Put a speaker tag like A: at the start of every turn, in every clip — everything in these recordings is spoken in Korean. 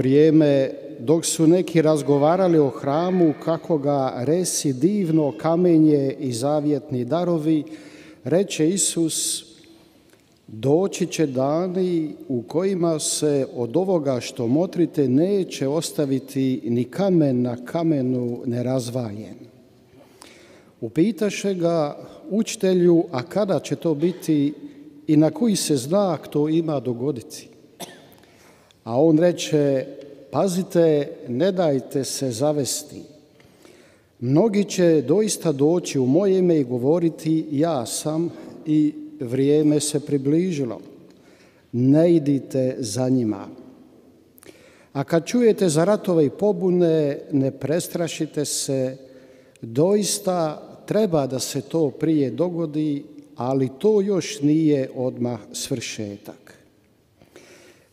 A: vrijeme dok su neki razgovarali o hramu kako ga resi divno kamenje i zavjetni darovi, reče Isus, doći će dani u kojima se od ovoga što motrite neće ostaviti ni kamen na kamenu nerazvajen. Upitaše ga učitelju, a kada će to biti i na koji se znak to ima dogoditi? a on reče, pazite, ne dajte se zavesti. Mnogi će doista doći u moje ime i govoriti ja sam i vrijeme se približilo. Ne idite za njima. A kad čujete za ratove i pobune, ne prestrašite se. Doista treba da se to prije dogodi, ali to još nije odmah svršetak.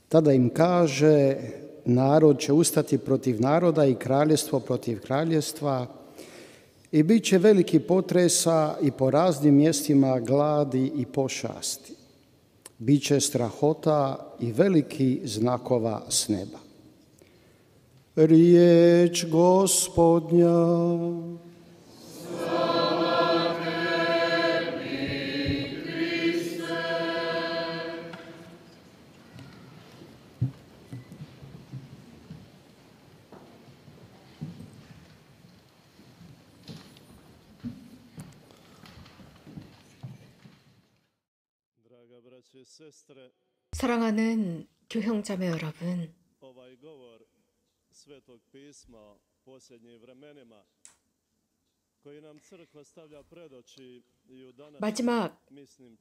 A: Tada im kaže, narod će ustati protiv naroda i kraljestvo protiv kraljestva i bit će veliki potresa i po raznim mjestima gladi i pošasti. Biće strahota i veliki znakova s neba. Riječ gospodnja.
B: 사랑하는 교형자매 여러분,
C: 마지막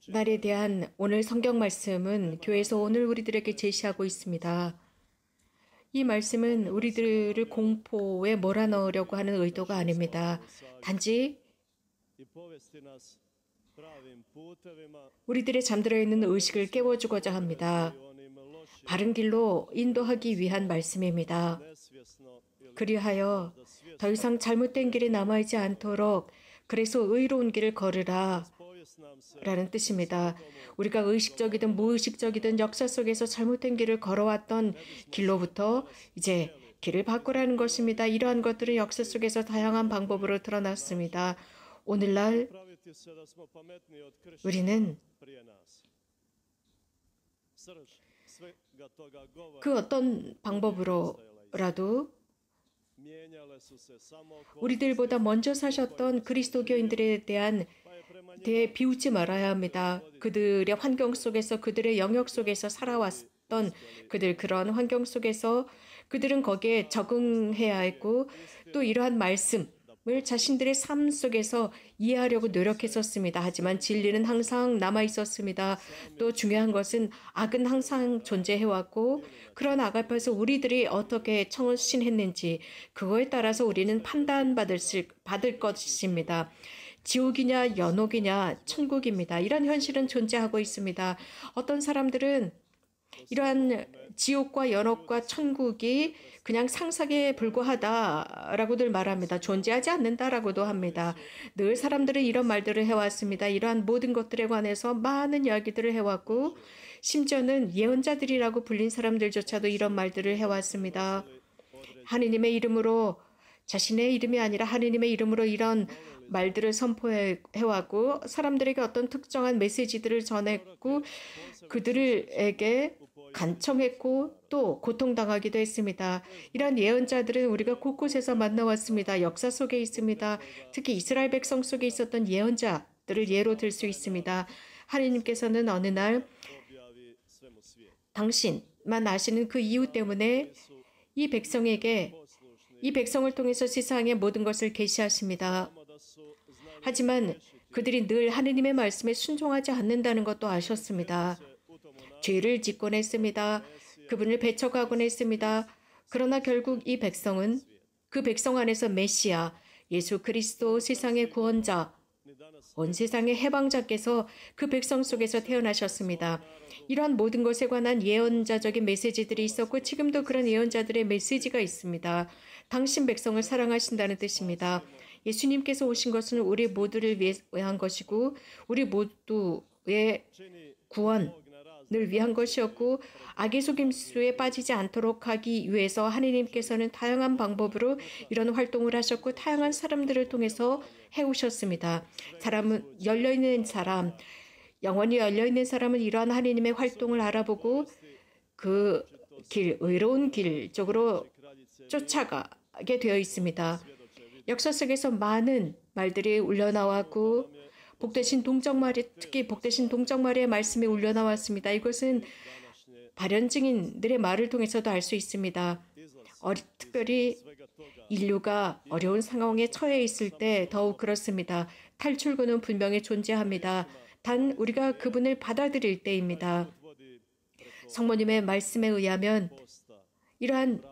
C: 날에 대한
B: 오늘 성경 말씀은 교회에서 오늘 우리들에게 제시하고 있습니다. 이 말씀은 우리들을 공포에 몰아넣으려고 하는 의도가 아닙니다. 단지 우리들의 잠들어 있는 의식을 깨워주고자 합니다. 바른 길로 인도하기 위한 말씀입니다. 그리하여 더 이상 잘못된 길이 남아있지 않도록 그래서 의로운 길을 걸으라 라는 뜻입니다. 우리가 의식적이든 무의식적이든 역사 속에서 잘못된 길을 걸어왔던 길로부터 이제 길을 바꾸라는 것입니다. 이러한 것들은 역사 속에서 다양한 방법으로 드러났습니다. 오늘날 우리는 그 어떤 방법으로라도 우리들보다 먼저 사셨던 그리스도교인들에 대한 대해 비웃지 말아야 합니다. 그들의 환경 속에서 그들의 영역 속에서 살아왔던 그들 그런 환경 속에서 그들은 거기에 적응해야 했고 또 이러한 말씀 을 자신들의 삶 속에서 이해하려고 노력했었습니다. 하지만 진리는 항상 남아 있었습니다. 또 중요한 것은 악은 항상 존재해왔고 그런 악 앞에서 우리들이 어떻게 청신했는지 그거에 따라서 우리는 판단받을 받을 것입니다. 지옥이냐 연옥이냐 천국입니다. 이런 현실은 존재하고 있습니다. 어떤 사람들은 이러한 지옥과 연옥과 천국이 그냥 상상에 불과하다라고들 말합니다. 존재하지 않는다라고도 합니다. 늘 사람들은 이런 말들을 해왔습니다. 이러한 모든 것들에 관해서 많은 이야기들을 해왔고 심지어는 예언자들이라고 불린 사람들조차도 이런 말들을 해왔습니다. 하느님의 이름으로 자신의 이름이 아니라 하느님의 이름으로 이런 말들을 선포해왔고 사람들에게 어떤 특정한 메시지들을 전했고 그들에게 간청했고 또 고통당하기도 했습니다. 이런 예언자들은 우리가 곳곳에서 만나왔습니다. 역사 속에 있습니다. 특히 이스라엘 백성 속에 있었던 예언자들을 예로 들 수 있습니다. 하느님께서는 어느 날 당신만 아시는 그 이유 때문에 이 백성에게 이 백성을 통해서 세상의 모든 것을 계시하십니다. 하지만 그들이 늘 하느님의 말씀에 순종하지 않는다는 것도 아셨습니다. 죄를 짓곤 했습니다. 그분을 배척하곤 했습니다. 그러나 결국 이 백성은 그 백성 안에서 메시아, 예수 그리스도 세상의 구원자, 온 세상의 해방자께서 그 백성 속에서 태어나셨습니다. 이러한 모든 것에 관한 예언자적인 메시지들이 있었고 지금도 그런 예언자들의 메시지가 있습니다. 당신 백성을 사랑하신다는 뜻입니다. 예수님께서 오신 것은 우리 모두를 위한 것이고 우리 모두의 구원, 늘 위한 것이었고 악의 속임수에 빠지지 않도록 하기 위해서 하느님께서는 다양한 방법으로 이런 활동을 하셨고 다양한 사람들을 통해서 해오셨습니다. 사람은 열려있는 사람, 영원히 열려있는 사람은 이러한 하느님의 활동을 알아보고 그 길, 의로운 길 쪽으로 쫓아가게 되어 있습니다. 역사 속에서 많은 말들이 울려나왔고 복되신 동정마리 특히 복되신 동정마리의 말씀이 울려나왔습니다. 이것은 발현 증인들의 말을 통해서도 알 수 있습니다. 어리, 특별히 인류가 어려운 상황에 처해 있을 때 더욱 그렇습니다. 탈출구는 분명히 존재합니다. 단 우리가 그분을 받아들일 때입니다. 성모님의 말씀에 의하면 이러한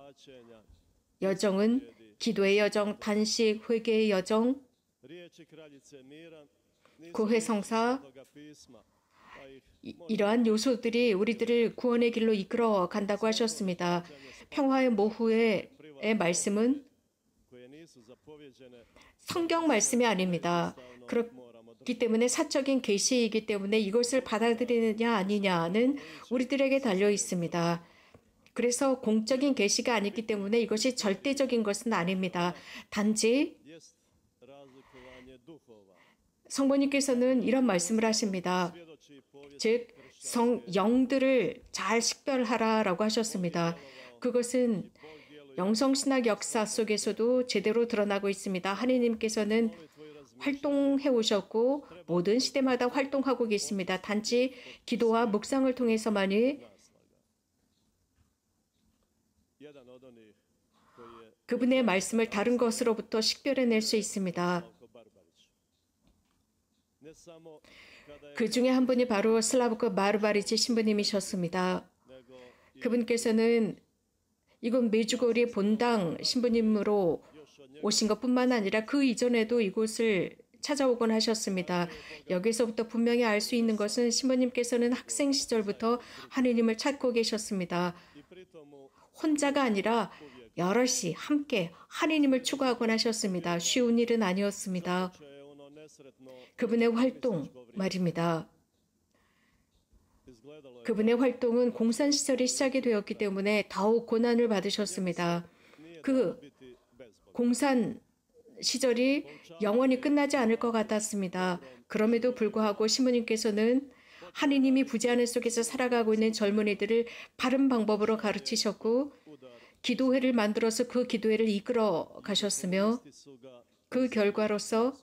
B: 여정은 기도의 여정, 단식, 회개의 여정,
C: 구회 그 성사
B: 이러한 요소들이 우리들을 구원의 길로 이끌어 간다고 하셨습니다. 평화의 모후의 말씀은 성경 말씀이 아닙니다. 그렇기 때문에 사적인 계시이기 때문에 이것을 받아들이느냐 아니냐는 우리들에게 달려 있습니다. 그래서 공적인 계시가 아니기 때문에 이것이 절대적인 것은 아닙니다. 단지 성모님께서는 이런 말씀을 하십니다. 즉, 성영들을 잘 식별하라라고 하셨습니다. 그것은 영성신학 역사 속에서도 제대로 드러나고 있습니다. 하느님께서는 활동해 오셨고 모든 시대마다 활동하고 계십니다. 단지 기도와 묵상을 통해서만이 그분의 말씀을 다른 것으로부터 식별해낼 수 있습니다. 그 중에 한 분이 바로 슬라브크 마르바리치 신부님이셨습니다. 그분께서는 이곳 메주고리 본당 신부님으로 오신 것뿐만 아니라 그 이전에도 이곳을 찾아오곤 하셨습니다. 여기서부터 분명히 알 수 있는 것은 신부님께서는 학생 시절부터 하느님을 찾고 계셨습니다. 혼자가 아니라 여럿이 함께 하느님을 추구하곤 하셨습니다. 쉬운 일은 아니었습니다. 그분의 활동 말입니다. 그분의 활동은 공산 시절이 시작이 되었기 때문에 더욱 고난을 받으셨습니다. 그 공산 시절이 영원히 끝나지 않을 것 같았습니다. 그럼에도 불구하고 시모님께서는 하느님이 부재하는 속에서 살아가고 있는 젊은이들을 바른 방법으로 가르치셨고 기도회를 만들어서 그 기도회를 이끌어 가셨으며 그 결과로서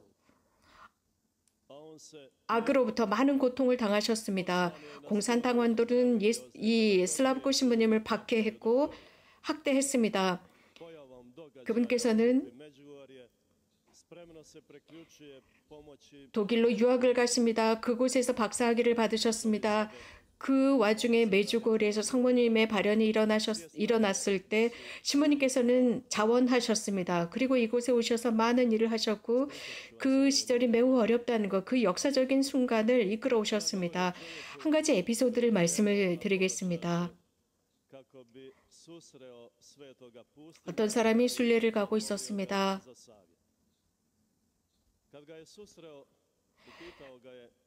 B: 악으로부터 많은 고통을 당하셨습니다. 공산당원들은 이 슬라브코 신부님을 박해했고 학대했습니다. 그분께서는 독일로 유학을 가십니다. 그곳에서 박사학위를 받으셨습니다. 그 와중에 메주고리에서 성모님의 발현이 일어나셨, 일어났을 때 신부님께서는 자원하셨습니다. 그리고 이곳에 오셔서 많은 일을 하셨고 그 시절이 매우 어렵다는 것, 그 역사적인 순간을 이끌어 오셨습니다. 한 가지 에피소드를 말씀을 드리겠습니다.
C: 어떤 사람이 순례를 가고 있었습니다.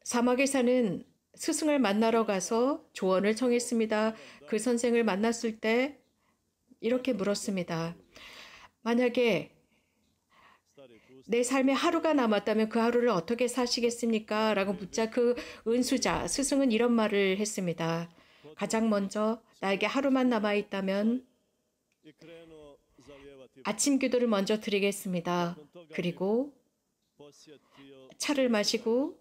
C: 사막에 사는
B: 스승을 만나러 가서 조언을 청했습니다. 그 선생을 만났을 때 이렇게 물었습니다. 만약에 내 삶에 하루가 남았다면 그 하루를 어떻게 사시겠습니까? 라고 묻자 그 은수자, 스승은 이런 말을 했습니다. 가장 먼저 나에게 하루만 남아있다면 아침 기도를 먼저 드리겠습니다. 그리고 차를 마시고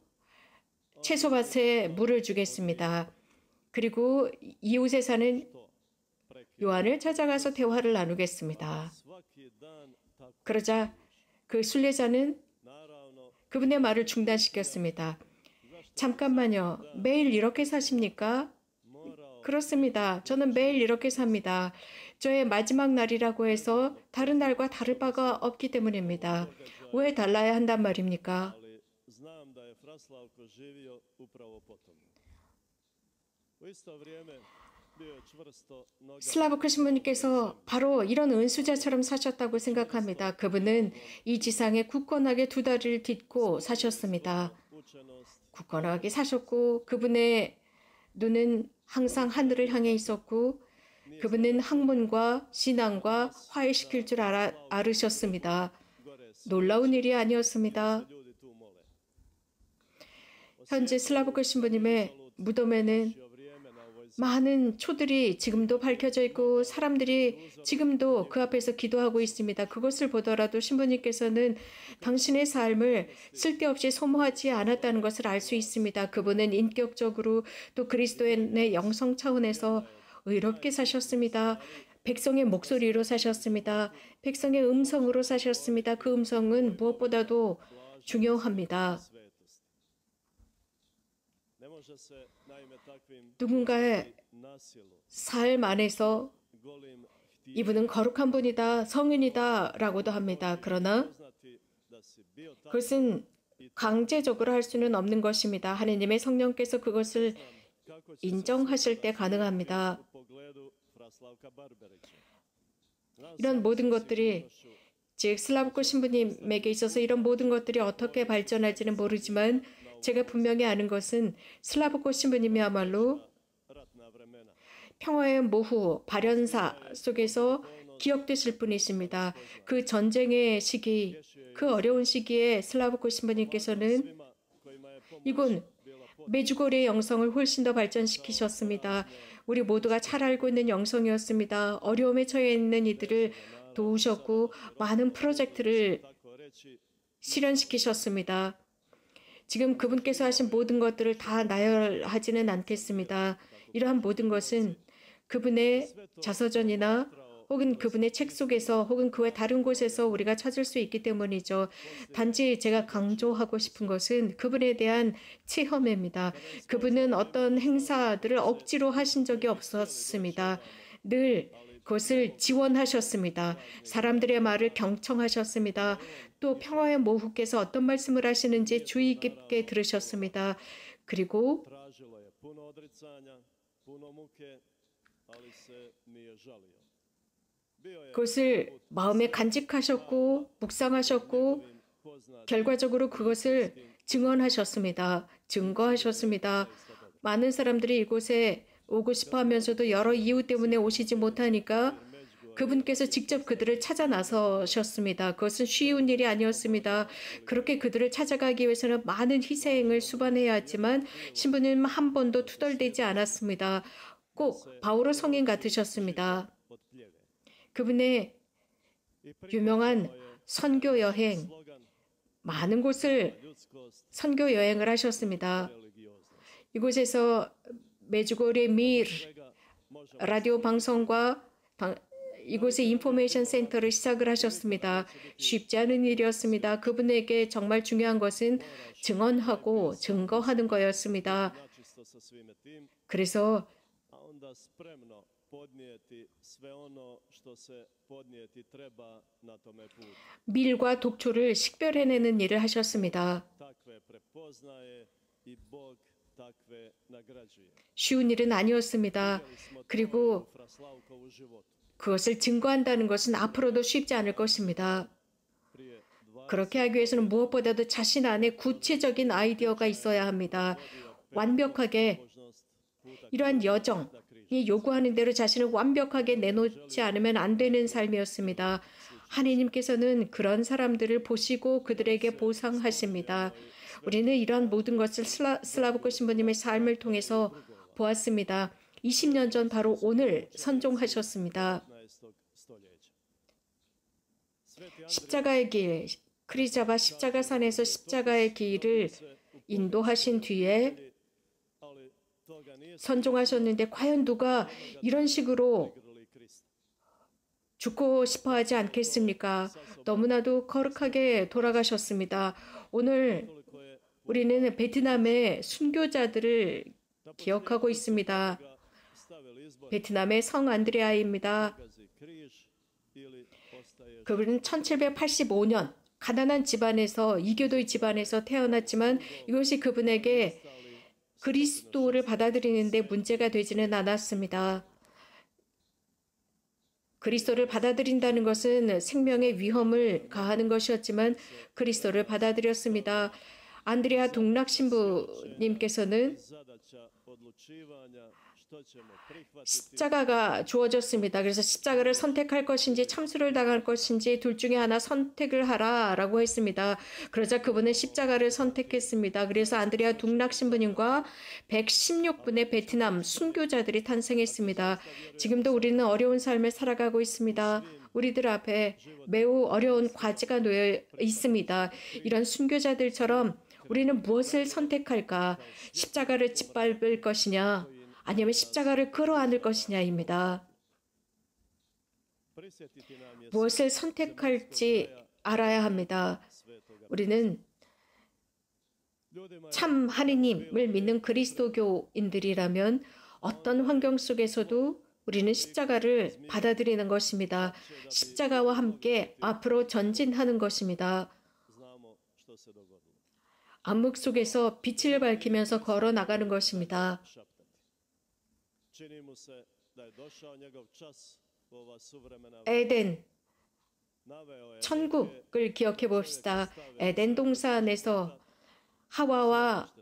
B: 채소밭에 물을 주겠습니다. 그리고 이웃에 사는 요한을 찾아가서 대화를 나누겠습니다. 그러자 그 순례자는 그분의 말을 중단시켰습니다. 잠깐만요. 매일 이렇게 사십니까? 그렇습니다. 저는 매일 이렇게 삽니다. 저의 마지막 날이라고 해서 다른 날과 다를 바가 없기 때문입니다. 왜 달라야 한단 말입니까?
C: Praslavko živio upravo potom. U isto vrijeme 슬라브 크신부님께서
B: 바로 이런 은수자처럼 사셨다고 생각합니다. 그분은 이 지상에 굳건하게 두 다리를 딛고 사셨습니다. 굳건하게 사셨고 그분의 눈은 항상 하늘을 향해 있었고 그분은 학문과 신앙과 화해시킬 줄 알아, 알으셨습니다. 놀라운 일이 아니었습니다. 현재 슬라브크 신부님의 무덤에는 많은 초들이 지금도 밝혀져 있고 사람들이 지금도 그 앞에서 기도하고 있습니다. 그것을 보더라도 신부님께서는 당신의 삶을 쓸데없이 소모하지 않았다는 것을 알 수 있습니다. 그분은 인격적으로 또 그리스도의 영성 차원에서 의롭게 사셨습니다. 백성의 목소리로 사셨습니다. 백성의 음성으로 사셨습니다. 그 음성은 무엇보다도 중요합니다.
C: 누군가의 삶 안에서
B: 이분은 거룩한 분이다, 성인이다 라고도 합니다. 그러나 그것은 강제적으로 할 수는 없는 것입니다. 하느님의 성령께서 그것을 인정하실 때 가능합니다. 이런 모든 것들이 즉 슬라브코 신부님에게 있어서 이런 모든 것들이 어떻게 발전할지는 모르지만 제가 분명히 아는 것은 슬라브코 신부님이야말로 평화의 모후, 발현사 속에서 기억되실 분이십니다. 그 전쟁의 시기, 그 어려운 시기에 슬라브코 신부님께서는 이건 메주고리의 영성을 훨씬 더 발전시키셨습니다. 우리 모두가 잘 알고 있는 영성이었습니다. 어려움에 처해 있는 이들을 도우셨고 많은 프로젝트를 실현시키셨습니다. 지금 그분께서 하신 모든 것들을 다 나열하지는 않겠습니다. 이러한 모든 것은 그분의 자서전이나 혹은 그분의 책 속에서 혹은 그와 다른 곳에서 우리가 찾을 수 있기 때문이죠. 단지 제가 강조하고 싶은 것은 그분에 대한 체험입니다. 그분은 어떤 행사들을 억지로 하신 적이 없었습니다. 늘 그것을 지원하셨습니다. 사람들의 말을 경청하셨습니다. 또 평화의 모후께서 어떤 말씀을 하시는지 주의 깊게 들으셨습니다. 그리고 그것을 마음에 간직하셨고 묵상하셨고 결과적으로 그것을 증언하셨습니다. 증거하셨습니다. 많은 사람들이 이곳에 오고 싶어 하면서도 여러 이유 때문에 오시지 못하니까 그분께서 직접 그들을 찾아 나서셨습니다. 그것은 쉬운 일이 아니었습니다. 그렇게 그들을 찾아가기 위해서는 많은 희생을 수반해야 하지만 신부님 은한 번도 투덜대지 않았습니다. 꼭 바오로 성인 같으셨습니다. 그분의 유명한 선교 여행, 많은 곳을 선교 여행을 하셨습니다. 이곳에서 메주고레 밀 라디오 방송과 방, 이곳의 인포메이션 센터를 시작을 하셨습니다. 쉽지 않은 일이었습니다. 그분에게 정말 중요한 것은 증언하고 증거하는 거였습니다.
C: 그래서 밀과 독초를
B: 식별해내는 일을 하셨습니다. 쉬운 일은 아니었습니다. 그리고 그것을 증거한다는 것은 앞으로도 쉽지 않을 것입니다. 그렇게 하기 위해서는 무엇보다도 자신 안에 구체적인 아이디어가 있어야 합니다. 완벽하게 이러한 여정이 요구하는 대로 자신을 완벽하게 내놓지 않으면 안 되는 삶이었습니다. 하느님께서는 그런 사람들을 보시고 그들에게 보상하십니다. 우리는 이러한 모든 것을 슬라, 슬라브코 신부님의 삶을 통해서 보았습니다. 20년 전 바로 오늘 선종하셨습니다. 십자가의 길, 크리자바 십자가 산에서 십자가의 길을 인도하신 뒤에 선종하셨는데 과연 누가 이런 식으로 죽고 싶어 하지 않겠습니까? 너무나도 거룩하게 돌아가셨습니다. 오늘 우리는 베트남의 순교자들을 기억하고 있습니다. 베트남의 성 안드레아입니다. 그분은 1785년 가난한 집안에서 이교도의 집안에서 태어났지만 이것이 그분에게 그리스도를 받아들이는데 문제가 되지는 않았습니다. 그리스도를 받아들인다는 것은 생명의 위험을 가하는 것이었지만 그리스도를 받아들였습니다. 안드레아 동락 신부님께서는 십자가가 주어졌습니다. 그래서 십자가를 선택할 것인지 참수를 당할 것인지 둘 중에 하나 선택을 하라라고 했습니다. 그러자 그분은 십자가를 선택했습니다. 그래서 안드레아 동락 신부님과 116분의 베트남 순교자들이 탄생했습니다. 지금도 우리는 어려운 삶을 살아가고 있습니다. 우리들 앞에 매우 어려운 과제가 놓여 있습니다. 이런 순교자들처럼 우리는 무엇을 선택할까? 십자가를 짓밟을 것이냐? 아니면 십자가를 끌어안을 것이냐입니다. 무엇을 선택할지 알아야 합니다. 우리는 참 하느님을 믿는 그리스도교인들이라면 어떤 환경 속에서도 우리는 십자가를 받아들이는 것입니다. 십자가와 함께 앞으로 전진하는 것입니다. 암흑 속에서 빛을 밝히면서 걸어 나가는 것입니다. 에덴, 천국을 그 기억해 봅시다. 에덴 동산 에서 하와와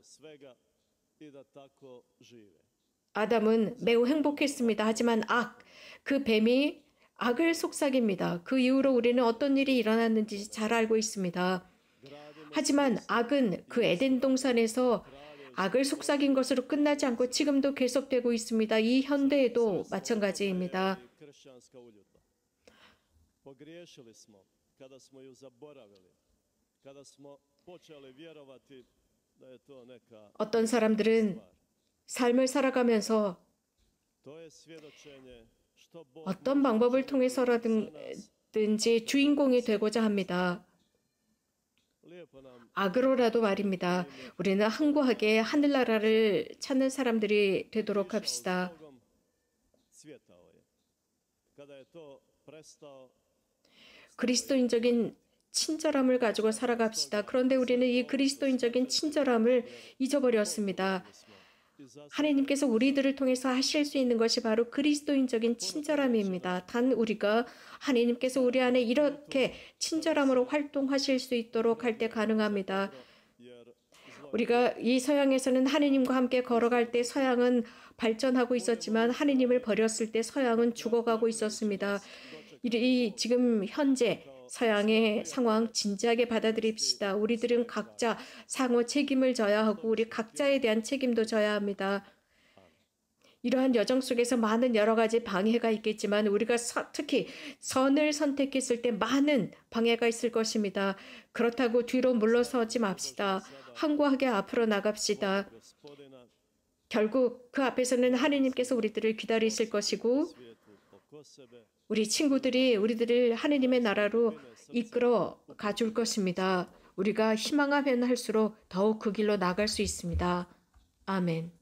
B: 아담은 매우 행복했습니다. 하지만 악, 그 뱀이 악을 속삭입니다. 그 이후로 우리는 어떤 일이 일어났는지 잘 알고 있습니다. 하지만 악은 그 에덴 동산에서 악을 속삭인 것으로 끝나지 않고 지금도 계속되고 있습니다. 이 현대에도 마찬가지입니다.
C: 어떤 사람들은
B: 삶을 살아가면서 어떤 방법을 통해서라든지 주인공이 되고자 합니다. 악으로라도 아, 말입니다. 우리는 항구하게 하늘나라를 찾는 사람들이 되도록 합시다. 그리스도인적인 친절함을 가지고 살아갑시다. 그런데 우리는 이 그리스도인적인 친절함을 잊어버렸습니다. 하나님께서 우리들을 통해서 하실 수 있는 것이 바로 그리스도인적인 친절함입니다. 단 우리가 하나님께서 우리 안에 이렇게 친절함으로 활동하실 수 있도록 할 때 가능합니다. 우리가 이 서양에서는 하느님과 함께 걸어갈 때 서양은 발전하고 있었지만 하느님을 버렸을 때 서양은 죽어가고 있었습니다. 이, 지금 현재 서양의 상황 진지하게 받아들입시다. 우리들은 각자 상호 책임을 져야 하고 우리 각자에 대한 책임도 져야 합니다. 이러한 여정 속에서 많은 여러 가지 방해가 있겠지만 우리가 서, 특히 선을 선택했을 때 많은 방해가 있을 것입니다. 그렇다고 뒤로 물러서지 맙시다. 항구하게 앞으로 나갑시다. 결국 그 앞에서는 하느님께서 우리들을 기다리실 것이고 우리 친구들이 우리들을 하느님의 나라로 이끌어 가줄 것입니다. 우리가 희망하면 할수록 더욱 그 길로 나갈 수 있습니다. 아멘.